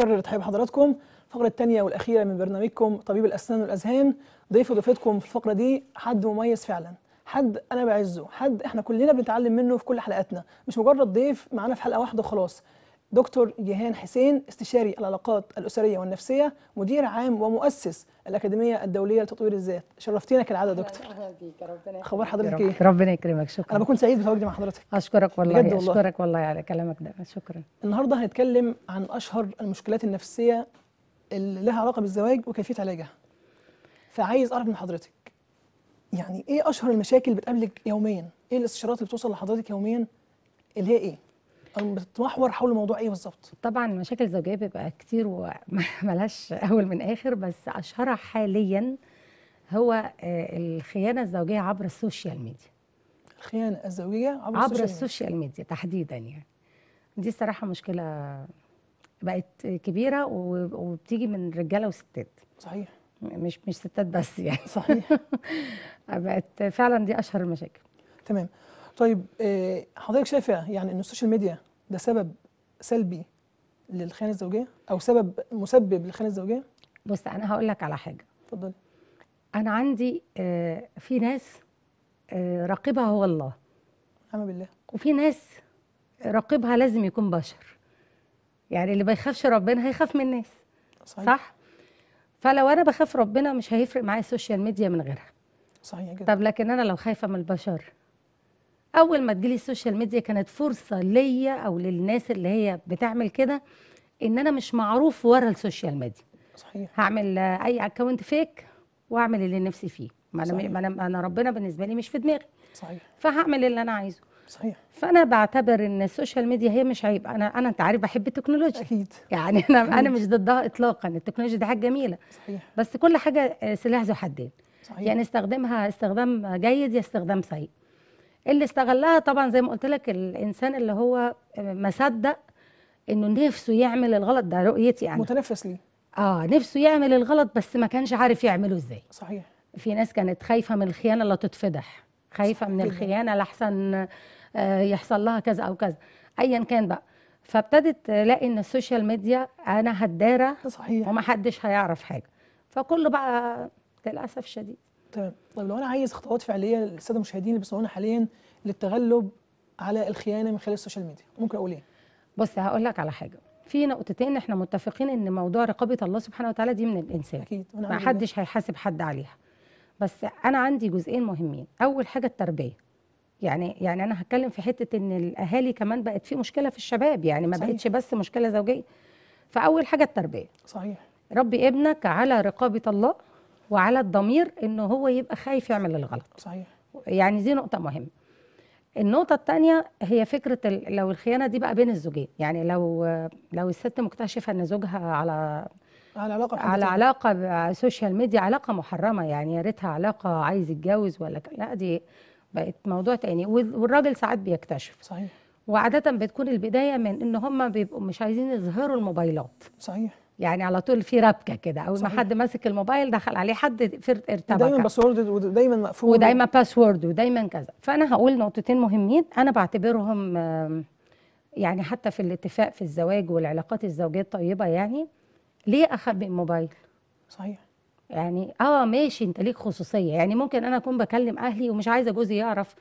مستقر تحية حضراتكم الفقرة الثانية والأخيرة من برنامجكم طبيب الأسنان والأذهان ضيف ضيفتكم في الفقرة دي حد مميز فعلا حد أنا بعزه حد إحنا كلنا بنتعلم منه في كل حلقاتنا مش مجرد ضيف معانا في حلقة واحدة وخلاص دكتور جيهان حسين استشاري العلاقات الأسرية والنفسية مدير عام ومؤسس الأكاديمية الدولية لتطوير الذات شرفتينا كالعادة دكتور أهلا بيك ربنا أخبار حضرتك إيه؟ ربنا يكرمك شكرا أنا بكون سعيد بتواجدي مع حضرتك أشكرك والله, أشكرك والله على كلامك ده شكرا النهاردة هنتكلم عن أشهر المشكلات النفسية اللي لها علاقة بالزواج وكيفية علاجها فعايز أعرف من حضرتك يعني إيه أشهر المشاكل اللي بتقابلك يوميا؟ إيه الاستشارات اللي بتوصل لحضرتك يوميا اللي هي إيه؟ بتتمحور حول موضوع ايه بالظبط؟ طبعا المشاكل الزوجيه بيبقى كتير وملهاش اول من اخر بس اشهرها حاليا هو آه، الخيانه الزوجيه عبر السوشيال ميديا. الخيانه الزوجيه عبر, عبر السوشيال, السوشيال ميديا تحديدا يعني. دي الصراحه مشكله بقت كبيره وبتيجي من رجاله وستات. صحيح. مش مش ستات بس يعني. صحيح. بقت فعلا دي اشهر المشاكل. تمام. طيب آه، حضرتك شايفه يعني ان السوشيال ميديا ده سبب سلبي للخيانه الزوجيه او سبب مسبب للخيانه الزوجيه بص انا هقول لك على حاجه اتفضلي انا عندي آه، في ناس آه، راقبها هو الله نعم بالله وفي ناس راقبها لازم يكون بشر يعني اللي بيخافش ربنا هيخاف من الناس صحيح. صح فلو انا بخاف ربنا مش هيفرق معايا السوشيال ميديا من غيرها صحيح جدا طب لكن انا لو خايفه من البشر اول ما تجيلي السوشيال ميديا كانت فرصه ليا او للناس اللي هي بتعمل كده ان انا مش معروف ورا السوشيال ميديا صحيح هعمل اي اكونت فيك واعمل اللي نفسي فيه ما انا ما انا انا ربنا بالنسبه لي مش في دماغي صحيح فهعمل اللي انا عايزه صحيح فانا بعتبر ان السوشيال ميديا هي مش عيب انا انا انت عارف بحب التكنولوجيا اكيد يعني انا أكيد. انا مش ضدها اطلاقا التكنولوجيا دي حاجه جميله صحيح بس كل حاجه آه، سلاح ذو حدين صحيح يعني استخدمها استخدام جيد يا استخدام سيء اللي استغلها طبعا زي ما قلت لك الانسان اللي هو ما صدق انه نفسه يعمل الغلط ده رؤيتي يعني متنفس ليه اه نفسه يعمل الغلط بس ما كانش عارف يعمله ازاي صحيح في ناس كانت خايفه من الخيانه لا تتفضح خايفه من الخيانه لاحسن آه، يحصل لها كذا او كذا ايا كان بقى فابتدت الاقي ان السوشيال ميديا انا هداره صحيح ومحدش هيعرف حاجه فكله بقى للاسف شديد تمام طيب لو انا عايز خطوات فعليه للساده المشاهدين اللي بيسمعونا حاليا للتغلب على الخيانه من خلال السوشيال ميديا ممكن اقول ايه بص هقول لك على حاجه في نقطتين احنا متفقين ان موضوع رقابه الله سبحانه وتعالى دي من الانسان اكيد ما حدش هيحاسب حد عليها بس انا عندي جزئين مهمين اول حاجه التربيه يعني يعني انا هتكلم في حته ان الاهالي كمان بقت في مشكله في الشباب يعني ما صحيح. بقتش بس مشكله زوجيه فاول حاجه التربيه صحيح ربي ابنك على رقابه الله وعلى الضمير ان هو يبقى خايف يعمل الغلط صحيح يعني دي نقطه مهمه النقطة الثانية هي فكرة لو الخيانة دي بقى بين الزوجين، يعني لو لو الست مكتشفة إن زوجها على على علاقة على علاقة سوشيال ميديا علاقة محرمة يعني يا ريتها علاقة عايز يتجوز ولا لا دي بقت موضوع تاني والراجل ساعات بيكتشف صحيح وعادة بتكون البداية من إن هم بيبقوا مش عايزين يظهروا الموبايلات صحيح يعني على طول في ربكه كده اول ما حد ماسك الموبايل دخل عليه حد ارتبك دايما باسورد ودايما مقفول ودايما باسورد ودايما كذا فانا هقول نقطتين مهمين انا بعتبرهم يعني حتى في الاتفاق في الزواج والعلاقات الزوجيه الطيبه يعني ليه اخبي الموبايل صحيح يعني اه ماشي انت ليك خصوصيه يعني ممكن انا اكون بكلم اهلي ومش عايزه جوزي يعرف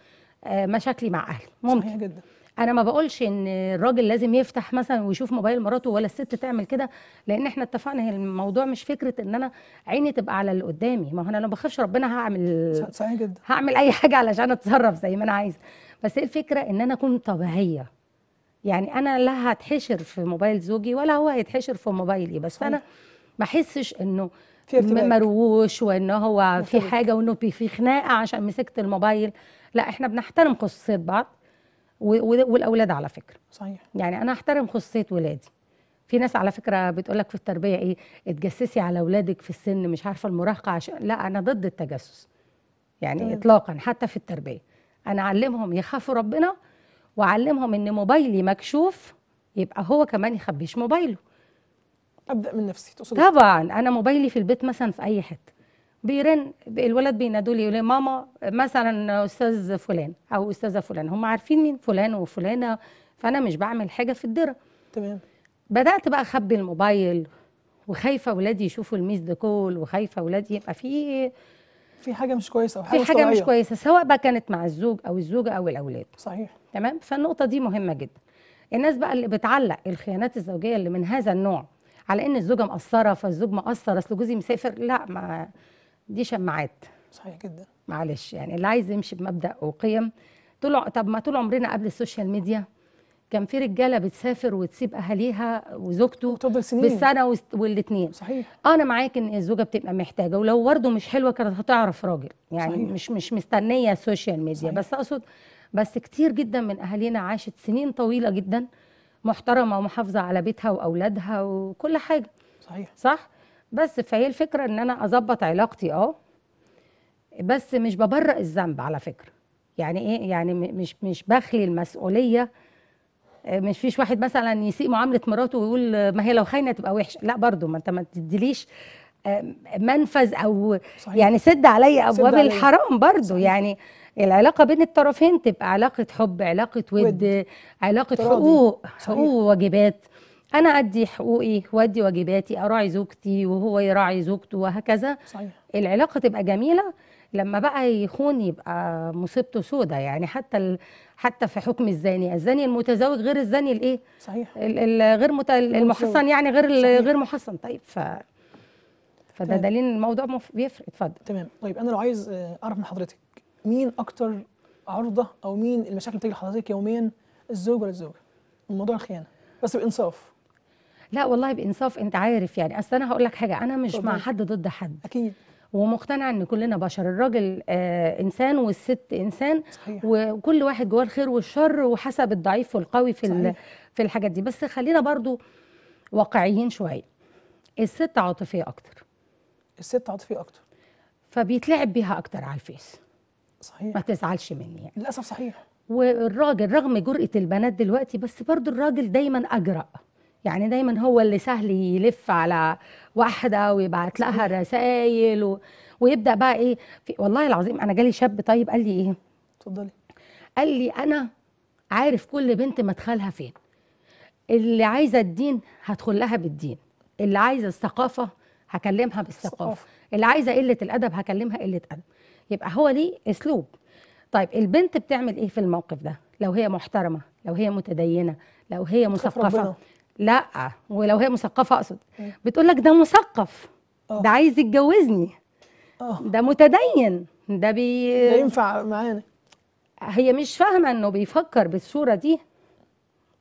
آه، مشاكلي مع اهلي ممكن صحيح جدا انا ما بقولش ان الراجل لازم يفتح مثلا ويشوف موبايل مراته ولا الست تعمل كده لان احنا اتفقنا الموضوع مش فكره ان انا عيني تبقى على اللي قدامي ما هو انا لو بخافش ربنا هعمل صحيح جدا هعمل اي حاجه علشان اتصرف زي ما انا عايزه بس ايه الفكره ان انا اكون طبيعيه يعني انا لا هتحشر في موبايل زوجي ولا هو هيتحشر في موبايلي بس صحيح. انا ما احسش انه في مرووش وان هو في حاجه وانه في خناقه عشان مسكت الموبايل لا احنا بنحترم خصوصيه بعض والاولاد على فكره صحيح يعني انا احترم خصوصيه ولادي في ناس على فكره بتقول لك في التربيه ايه اتجسسي على اولادك في السن مش عارفه المراهقه عشان لا انا ضد التجسس يعني طيب. اطلاقا حتى في التربيه انا اعلمهم يخافوا ربنا واعلمهم ان موبايلي مكشوف يبقى هو كمان يخبيش موبايله ابدا من نفسي تقصد إيه؟ طبعا انا موبايلي في البيت مثلا في اي حته بيرن الولد بينادوا لي يقول لي ماما مثلا استاذ فلان او استاذه فلان هم عارفين مين فلان وفلانه فانا مش بعمل حاجه في الدره تمام بدات بقى اخبي الموبايل وخايفه اولادي يشوفوا الميس كول وخايفه اولادي يبقى في في حاجه مش كويسه او حاجه في حاجه مش كويسه سواء بقى كانت مع الزوج او الزوجه او الاولاد صحيح تمام فالنقطه دي مهمه جدا الناس بقى اللي بتعلق الخيانات الزوجيه اللي من هذا النوع على ان الزوجه مقصره فالزوج مقصر اصل جوزي مسافر لا ما دي شماعات صحيح جدا معلش يعني اللي عايز يمشي بمبدا وقيم طول طب ما طول عمرنا قبل السوشيال ميديا كان في رجاله بتسافر وتسيب اهاليها وزوجته بالسنه والاثنين صحيح انا معاك ان الزوجه بتبقى محتاجه ولو ورده مش حلوه كانت هتعرف راجل يعني صحيح. مش مش مستنيه السوشيال ميديا صحيح. بس اقصد بس كتير جدا من اهالينا عاشت سنين طويله جدا محترمه ومحافظه على بيتها واولادها وكل حاجه صحيح صح بس فهي الفكره ان انا اظبط علاقتي اه بس مش ببرئ الذنب على فكره يعني ايه يعني مش مش بخلي المسؤوليه آه، مش فيش واحد مثلا يسيء معامله مراته ويقول ما هي لو خاينه تبقى وحشه لا برضو ما انت ما تديليش منفذ او صحيح. يعني سد عليا ابواب علي. الحرام برضو صحيح. يعني العلاقه بين الطرفين تبقى علاقه حب علاقه ود, ود. علاقه حقوق حقوق وواجبات انا ادي حقوقي وادي واجباتي اراعي زوجتي وهو يراعي زوجته وهكذا صحيح. العلاقه تبقى جميله لما بقى يخون يبقى مصيبته سودة يعني حتى ال... حتى في حكم الزاني الزاني المتزوج غير الزاني الايه صحيح ال... ال... غير مت... المحصن يعني غير ال... غير محصن طيب ف فده تمام. دليل الموضوع مف... بيفرق اتفضل تمام طيب انا لو عايز آه، اعرف من حضرتك مين اكتر عرضه او مين المشاكل اللي بتيجي لحضرتك يوميا الزوج ولا الزوجه؟ موضوع الخيانه بس بانصاف لا والله بانصاف انت عارف يعني اصل انا هقول لك حاجه انا مش طبعا. مع حد ضد حد اكيد ومقتنعه ان كلنا بشر الراجل آه انسان والست انسان صحيح. وكل واحد جواه الخير والشر وحسب الضعيف والقوي في صحيح. في الحاجات دي بس خلينا برضو واقعيين شويه الست عاطفيه اكتر الست عاطفيه اكتر فبيتلعب بيها اكتر على الفيس صحيح ما تزعلش مني يعني للاسف صحيح والراجل رغم جرأة البنات دلوقتي بس برضو الراجل دايما اجرأ يعني دايما هو اللي سهل يلف على واحده ويبعت لها رسائل و... ويبدا بقى ايه في... والله العظيم انا جالي شاب طيب قال لي ايه اتفضلي قال لي انا عارف كل بنت مدخلها فين اللي عايزه الدين هدخل لها بالدين اللي عايزه الثقافه هكلمها بالثقافه اللي عايزه قله الادب هكلمها قله ادب يبقى هو ليه اسلوب طيب البنت بتعمل ايه في الموقف ده لو هي محترمه لو هي متدينه لو هي مثقفه لا ولو هي مثقفه اقصد إيه. بتقول لك ده مثقف آه. ده عايز يتجوزني آه. ده متدين ده بي ده ينفع معانا هي مش فاهمه انه بيفكر بالصوره دي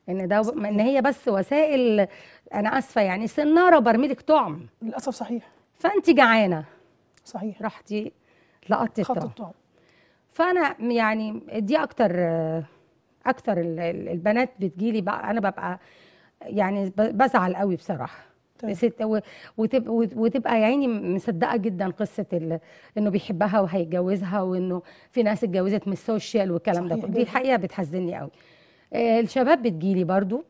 ان ده ب... ان هي بس وسائل انا اسفه يعني سناره برميلك طعم للاسف صحيح فانت جعانه صحيح رحتي لقطت الطعم فانا يعني دي اكتر اكتر البنات بتجيلي بقى انا ببقى يعني بزعل قوي بصراحه طيب. ست وتبقى, وتبقى يا عيني مصدقه جدا قصه ال... انه بيحبها وهيتجوزها وانه في ناس اتجوزت من السوشيال والكلام ده دي الحقيقه بتحزني قوي آه، الشباب بتجيلي برضو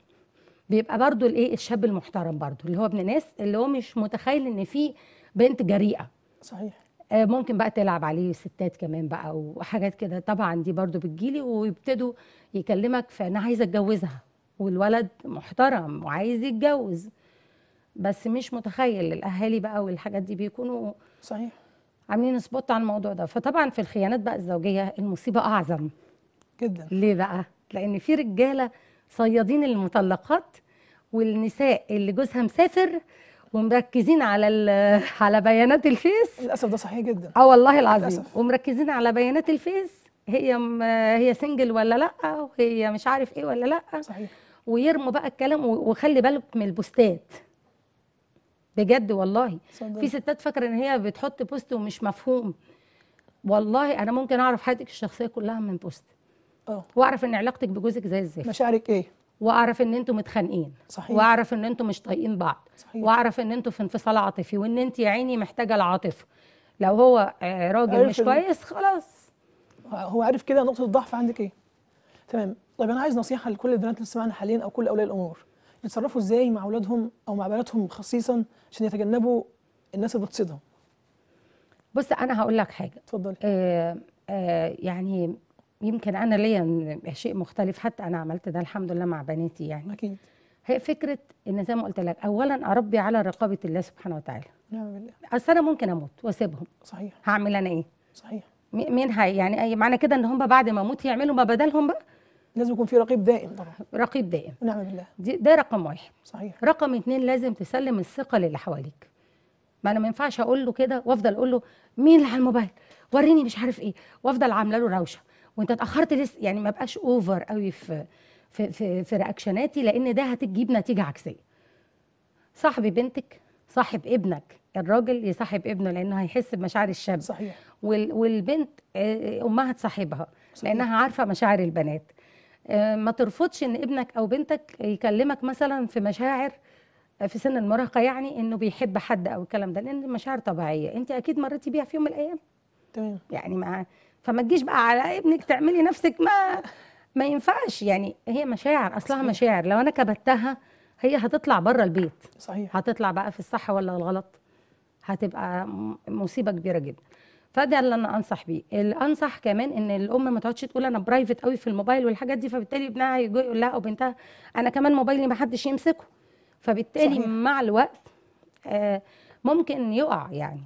بيبقى برضو الايه الشاب المحترم برضو اللي هو ابن ناس اللي هو مش متخيل ان في بنت جريئه صحيح آه، ممكن بقى تلعب عليه ستات كمان بقى وحاجات كده طبعا دي برضو بتجيلي ويبتدوا يكلمك فانا عايزه اتجوزها والولد محترم وعايز يتجوز بس مش متخيل الاهالي بقى والحاجات دي بيكونوا صحيح عاملين سبوت على الموضوع ده فطبعا في الخيانات بقى الزوجيه المصيبه اعظم جدا ليه بقى لان في رجاله صيادين المطلقات والنساء اللي جوزها مسافر ومركزين على على بيانات الفيس للاسف ده صحيح جدا اه والله العظيم للأسف. ومركزين على بيانات الفيس هي هي سنجل ولا لا وهي مش عارف ايه ولا لا صحيح ويرموا بقى الكلام وخلي بالك من البوستات بجد والله صدق. في ستات فاكره ان هي بتحط بوست ومش مفهوم والله انا ممكن اعرف حياتك الشخصيه كلها من بوست اه واعرف ان علاقتك بجوزك زي الزفت مشاعرك ايه واعرف ان انتوا متخانقين صحيح واعرف ان انتوا مش طايقين بعض صحيح. واعرف ان انتوا في انفصال عاطفي وان انت يا عيني محتاجه العاطفه لو هو آه، راجل مش كويس خلاص هو عارف كده نقطه الضعف عندك ايه تمام طيب انا عايز نصيحه لكل البنات اللي سمعنا حاليا او كل اولياء الامور يتصرفوا ازاي مع اولادهم او مع بناتهم خصيصا عشان يتجنبوا الناس اللي بتصيدهم بص انا هقول لك حاجه اتفضلي آه آه يعني يمكن انا ليا شيء مختلف حتى انا عملت ده الحمد لله مع بناتي يعني اكيد هي فكره ان زي ما قلت لك اولا اربي على رقابه الله سبحانه وتعالى نعم بالله اصل انا ممكن اموت واسيبهم صحيح هعمل انا ايه صحيح مين هي يعني معنى كده ان هم بعد ما اموت يعملوا ما بدلهم بقى لازم يكون في رقيب دائم طبعا رقيب دائم ونعم بالله ده رقم واحد صحيح رقم اتنين لازم تسلم الثقه للي حواليك ما انا ما ينفعش اقول له كده وافضل اقول له مين اللي على الموبايل وريني مش عارف ايه وافضل عامله له روشه وانت اتاخرت لسه يعني ما بقاش اوفر قوي في في في, في رياكشناتي لان ده هتجيب نتيجه عكسيه صاحبي بنتك صاحب ابنك الراجل يصاحب ابنه لانه هيحس بمشاعر الشاب صحيح وال والبنت آه، امها تصاحبها صحيح. لانها عارفه مشاعر البنات آه، ما ترفضش ان ابنك او بنتك يكلمك مثلا في مشاعر آه، في سن المراهقه يعني انه بيحب حد او الكلام ده لان المشاعر طبيعيه انت اكيد مريتي بيها في يوم من الايام تمام يعني ما فما تجيش بقى على ابنك تعملي نفسك ما ما ينفعش يعني هي مشاعر اصلها صحيح. مشاعر لو انا كبتها هي هتطلع بره البيت صحيح هتطلع بقى في الصح ولا الغلط هتبقى مصيبه كبيره جدا فده اللي انا انصح بيه اللي انصح كمان ان الام ما تقعدش تقول انا برايفت قوي في الموبايل والحاجات دي فبالتالي ابنها يجي يقول لها او بنتها انا كمان موبايلي ما حدش يمسكه فبالتالي صحيح. مع الوقت آه ممكن يقع يعني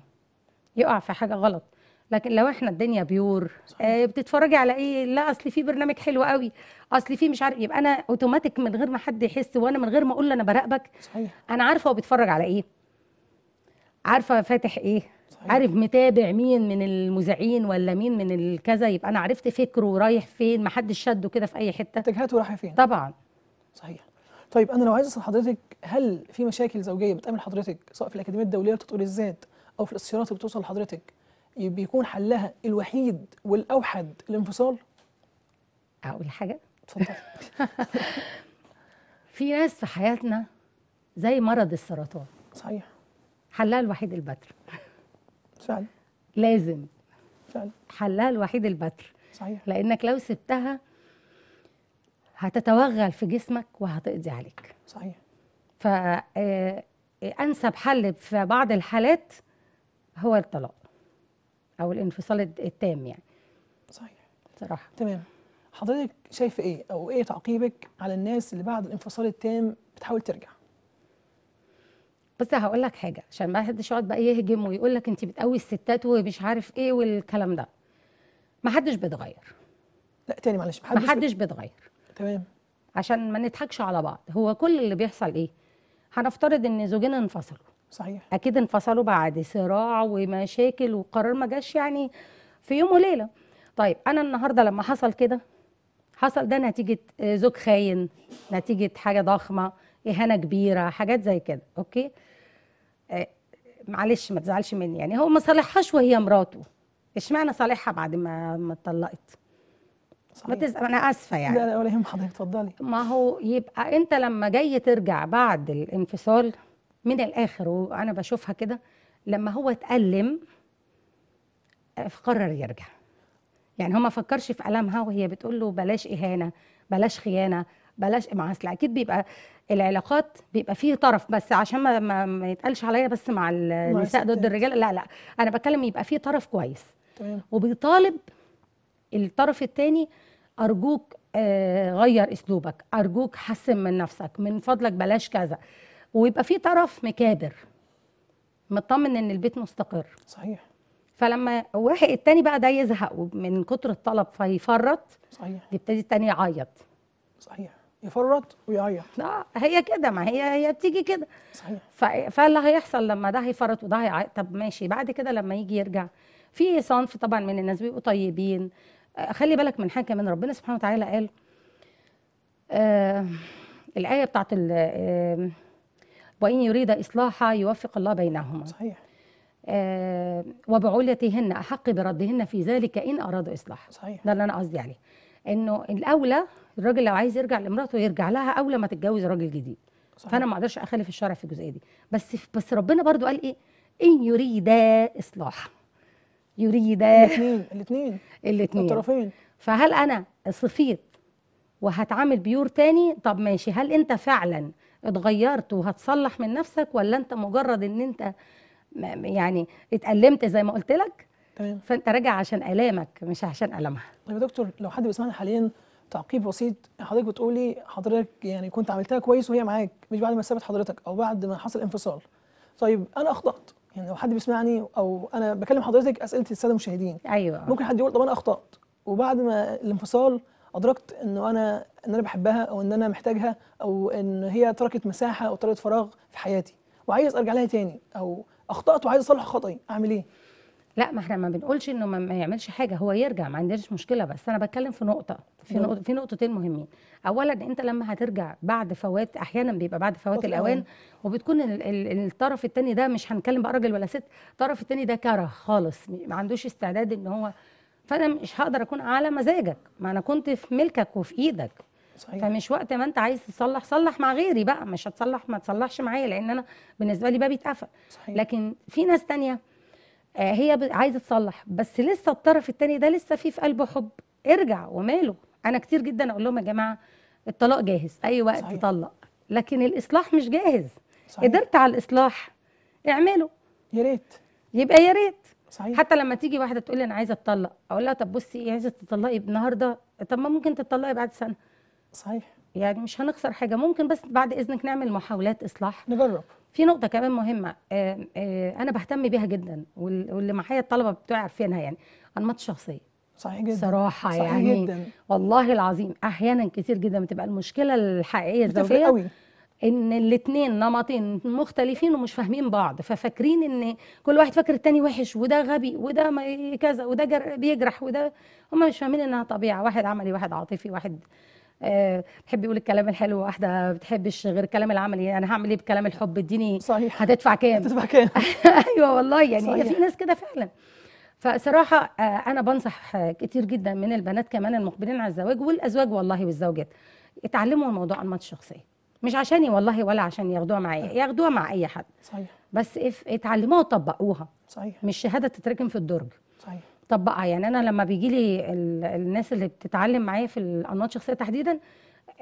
يقع في حاجه غلط لكن لو احنا الدنيا بيور آه بتتفرجي على ايه لا اصل في برنامج حلو قوي اصل في مش عارف يبقى انا اوتوماتيك من غير ما حد يحس وانا من غير ما اقول له انا براقبك صحيح. انا عارفه هو بيتفرج على ايه عارفه فاتح ايه صحيح. عارف متابع مين من المذيعين ولا مين من الكذا يبقى انا عرفت فكره رايح فين ما حدش شده كده في اي حته اتجاهاته رايحه فين طبعا صحيح طيب انا لو عايز اسال حضرتك هل في مشاكل زوجيه بتقابل حضرتك سواء في الاكاديميه الدوليه لتطوير الذات او في الاستشارات اللي بتوصل لحضرتك بيكون حلها الوحيد والاوحد الانفصال اقول حاجه اتفضل في ناس في حياتنا زي مرض السرطان صحيح حلها الوحيد البتر فعلا لازم فعلا حلها الوحيد البتر صحيح لانك لو سبتها هتتوغل في جسمك وهتقضي عليك صحيح فانسب آه، حل في بعض الحالات هو الطلاق او الانفصال التام يعني صحيح صراحه تمام حضرتك شايفه ايه او ايه تعقيبك على الناس اللي بعد الانفصال التام بتحاول ترجع بصي هقول لك حاجه عشان ما حدش يقعد بقى يهجم ويقول لك انت بتقوي الستات ومش عارف ايه والكلام ده ما حدش بيتغير لا تاني معلش ما حدش بيتغير تمام عشان ما نضحكش على بعض هو كل اللي بيحصل ايه هنفترض ان زوجين انفصلوا صحيح اكيد انفصلوا بعد صراع ومشاكل وقرار ما جاش يعني في يوم وليله طيب انا النهارده لما حصل كده حصل ده نتيجه آه، زوج خاين نتيجه حاجه ضخمه اهانه كبيره حاجات زي كده اوكي معلش ما تزعلش مني يعني هو ما صالحهاش وهي مراته اشمعنى صالحها بعد ما ما اتطلقت ما تزعل انا اسفه يعني لا لا ولا يهم حضرتك اتفضلي ما هو يبقى انت لما جاي ترجع بعد الانفصال من الاخر وانا بشوفها كده لما هو اتألم آه، قرر يرجع يعني هو ما فكرش في ألمها وهي بتقول له بلاش إهانة بلاش خيانة بلاش مع اصل اكيد بيبقى العلاقات بيبقى فيه طرف بس عشان ما ما, يتقالش عليا بس مع النساء ضد الرجال لا لا انا بتكلم يبقى فيه طرف كويس تمام وبيطالب الطرف الثاني ارجوك آه، غير اسلوبك ارجوك حسن من نفسك من فضلك بلاش كذا ويبقى فيه طرف مكابر مطمن ان البيت مستقر صحيح فلما واحد التاني بقى ده يزهق من كتر الطلب فيفرط صحيح يبتدي التاني يعيط صحيح يفرط ويعيط لا هي كده ما هي هي بتيجي كده صحيح فاللي هيحصل لما ده هيفرط وده هيعيط طب ماشي بعد كده لما يجي يرجع في صنف طبعا من الناس بيبقوا طيبين آه، خلي بالك من حاجه من ربنا سبحانه وتعالى قال آه الايه بتاعت آه وان يريد اصلاحا يوفق الله بينهما صحيح آه وبعولتهن احق بردهن في ذلك ان ارادوا اصلاحا صحيح ده اللي انا قصدي عليه انه الاولى الراجل لو عايز يرجع لمراته يرجع لها اولى ما تتجوز راجل جديد صحيح. فانا ما اقدرش اخالف الشرع في الجزئيه دي بس بس ربنا برضو قال ايه ان يريد اصلاح يريد الاثنين الاثنين الاثنين الطرفين فهل انا صفيت وهتعامل بيور تاني طب ماشي هل انت فعلا اتغيرت وهتصلح من نفسك ولا انت مجرد ان انت يعني اتألمت زي ما قلت لك تمام فانت راجع عشان الامك مش عشان المها طيب يا دكتور لو حد بيسمعنا حاليا تعقيب بسيط حضرتك بتقولي حضرتك يعني كنت عملتها كويس وهي معاك مش بعد ما سابت حضرتك او بعد ما حصل انفصال طيب انا اخطات يعني لو حد بيسمعني او انا بكلم حضرتك اسئله الساده المشاهدين ايوه ممكن حد يقول طب انا اخطات وبعد ما الانفصال ادركت انه انا ان انا بحبها او ان انا محتاجها او ان هي تركت مساحه او تركت فراغ في حياتي وعايز ارجع لها تاني او اخطات وعايز اصلح خطأي اعمل ايه لا ما احنا ما بنقولش انه ما, ما يعملش حاجه هو يرجع ما عندناش مشكله بس انا بتكلم في نقطه في نقطة في نقطتين مهمين اولا انت لما هترجع بعد فوات احيانا بيبقى بعد فوات الاوان وبتكون ال ال الطرف الثاني ده مش هنتكلم بقى راجل ولا ست الطرف الثاني ده كره خالص ما عندوش استعداد ان هو فانا مش هقدر اكون على مزاجك ما انا كنت في ملكك وفي ايدك صحيح. فمش وقت ما انت عايز تصلح صلح مع غيري بقى مش هتصلح ما تصلحش معايا لان انا بالنسبه لي بابي اتقفل لكن في ناس ثانيه آه، هي عايزه تصلح بس لسه الطرف الثاني ده لسه فيه في قلبه حب ارجع وماله انا كتير جدا اقول لهم يا جماعه الطلاق جاهز اي وقت صحيح. تطلق لكن الاصلاح مش جاهز صحيح. قدرت على الاصلاح اعمله يا ريت يبقى يا ريت صحيح. حتى لما تيجي واحده تقول لي انا عايزه اتطلق اقول لها طب بصي إيه عايزه تطلقي النهارده طب ما ممكن تطلقي بعد سنه صحيح يعني مش هنخسر حاجه ممكن بس بعد اذنك نعمل محاولات اصلاح نجرب في نقطه كمان مهمه آه، آه، انا بهتم بيها جدا واللي معايا الطلبه بتوعي عارفينها يعني انماط الشخصيه صحيح جدا صراحة صحيح يعني جدا. والله العظيم أحيانا كتير جدا بتبقى المشكلة الحقيقية الزوجية قوي. إن الاتنين نمطين مختلفين ومش فاهمين بعض ففاكرين إن كل واحد فاكر التاني وحش وده غبي وده كذا وده بيجرح وده هما مش فاهمين إنها طبيعة واحد عملي واحد عاطفي واحد آه، بتحب يقول الكلام الحلو واحده ما بتحبش غير الكلام العملي انا هعمل ايه بكلام الحب اديني صحيح هتدفع كام هتدفع كام ايوه والله يعني صحيح. في ناس كده فعلا فصراحه آه، انا بنصح كتير جدا من البنات كمان المقبلين على الزواج والازواج والله والزوجات اتعلموا الموضوع انماط الشخصيه مش عشاني والله ولا عشان ياخدوها معايا أيوة. ياخدوها مع اي حد صحيح بس اتعلموها وطبقوها صحيح مش شهاده تتركن في الدرج طبقها يعني انا لما بيجي لي الناس اللي بتتعلم معايا في الانماط الشخصيه تحديدا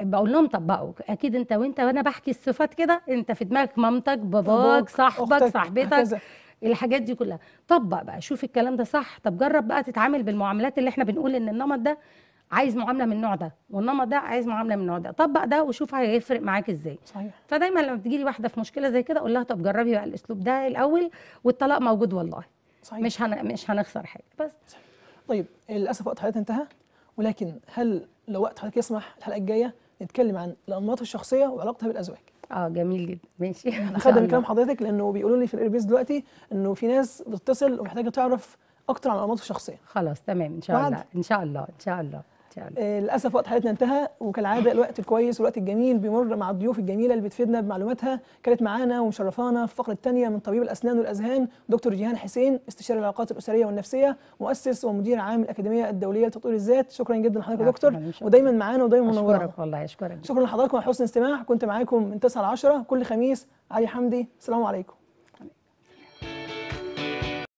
بقول لهم طبقوا اكيد انت وانت وانا بحكي الصفات كده انت في دماغك مامتك باباك صاحبك صاحبتك كذا. الحاجات دي كلها طبق بقى شوف الكلام ده صح طب جرب بقى تتعامل بالمعاملات اللي احنا بنقول ان النمط ده عايز معامله من النوع ده والنمط ده عايز معامله من النوع ده طبق ده وشوف هيفرق معاك ازاي صحيح فدايما لما بتجيلي واحده في مشكله زي كده اقول لها طب جربي بقى الاسلوب ده الاول والطلاق موجود والله صحيح. مش هن... مش هنخسر حاجه بس طيب للاسف وقت حضرتك انتهى ولكن هل لو وقت حضرتك يسمح الحلقه الجايه نتكلم عن الانماط الشخصيه وعلاقتها بالازواج اه جميل جدا ماشي انا خدم من كلام حضرتك لانه بيقولوا لي في الايربيز دلوقتي انه في ناس بتتصل ومحتاجه تعرف اكتر عن الانماط الشخصيه خلاص تمام ان شاء الله ان شاء الله ان شاء الله يعني آه، للاسف وقت حلقتنا انتهى وكالعاده الوقت الكويس والوقت الجميل بيمر مع الضيوف الجميله اللي بتفيدنا بمعلوماتها كانت معانا ومشرفانا في الفقره الثانيه من طبيب الاسنان والاذهان دكتور جيهان حسين استشاري العلاقات الاسريه والنفسيه مؤسس ومدير عام الاكاديميه الدوليه لتطوير الذات شكرا جدا لحضرتك يا دكتور ودايما معانا ودايما منورانا اشكرك والله اشكرك شكرا لحضراتكم على حسن الاستماع كنت معاكم من 9 ل 10 كل خميس علي حمدي السلام عليكم